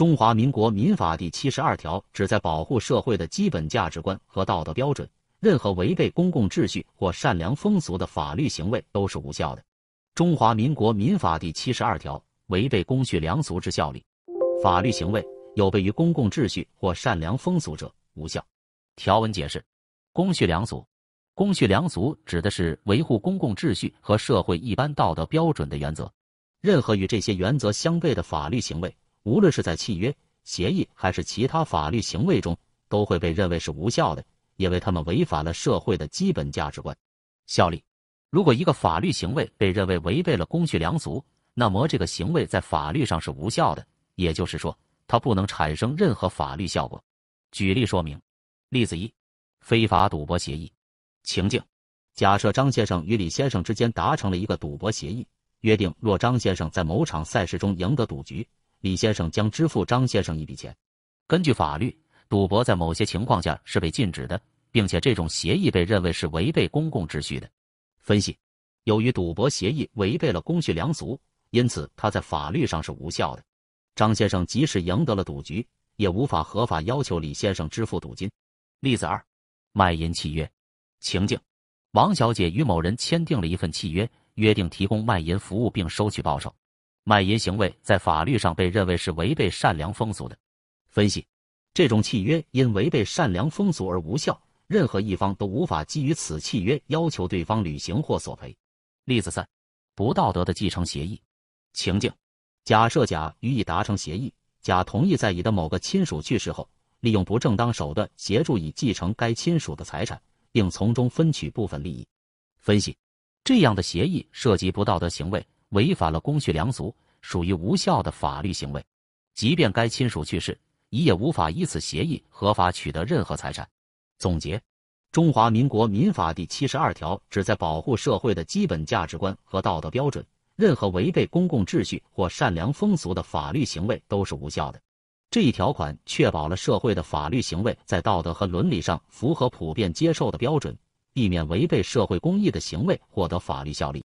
中华民国民法第七十二条旨在保护社会的基本价值观和道德标准，任何违背公共秩序或善良风俗的法律行为都是无效的。中华民国民法第七十二条，违背公序良俗之效力，法律行为有悖于公共秩序或善良风俗者无效。条文解释：公序良俗，公序良俗指的是维护公共秩序和社会一般道德标准的原则，任何与这些原则相悖的法律行为。无论是在契约、协议还是其他法律行为中，都会被认为是无效的，因为他们违反了社会的基本价值观。效力：如果一个法律行为被认为违背了公序良俗，那么这个行为在法律上是无效的，也就是说，它不能产生任何法律效果。举例说明：例子一，非法赌博协议。情境：假设张先生与李先生之间达成了一个赌博协议，约定若张先生在某场赛事中赢得赌局。李先生将支付张先生一笔钱。根据法律，赌博在某些情况下是被禁止的，并且这种协议被认为是违背公共秩序的。分析：由于赌博协议违背了公序良俗，因此它在法律上是无效的。张先生即使赢得了赌局，也无法合法要求李先生支付赌金。例子二：卖淫契约。情境：王小姐与某人签订了一份契约，约定提供卖淫服务并收取报酬。卖淫行为在法律上被认为是违背善良风俗的。分析：这种契约因违背善良风俗而无效，任何一方都无法基于此契约要求对方履行或索赔。例子三：不道德的继承协议。情境：假设甲与乙达成协议，甲同意在乙的某个亲属去世后，利用不正当手段协助乙继承该亲属的财产，并从中分取部分利益。分析：这样的协议涉及不道德行为。违反了公序良俗，属于无效的法律行为。即便该亲属去世，你也无法以此协议合法取得任何财产。总结，《中华民国民法》第七十二条旨在保护社会的基本价值观和道德标准，任何违背公共秩序或善良风俗的法律行为都是无效的。这一条款确保了社会的法律行为在道德和伦理上符合普遍接受的标准，避免违背社会公益的行为获得法律效力。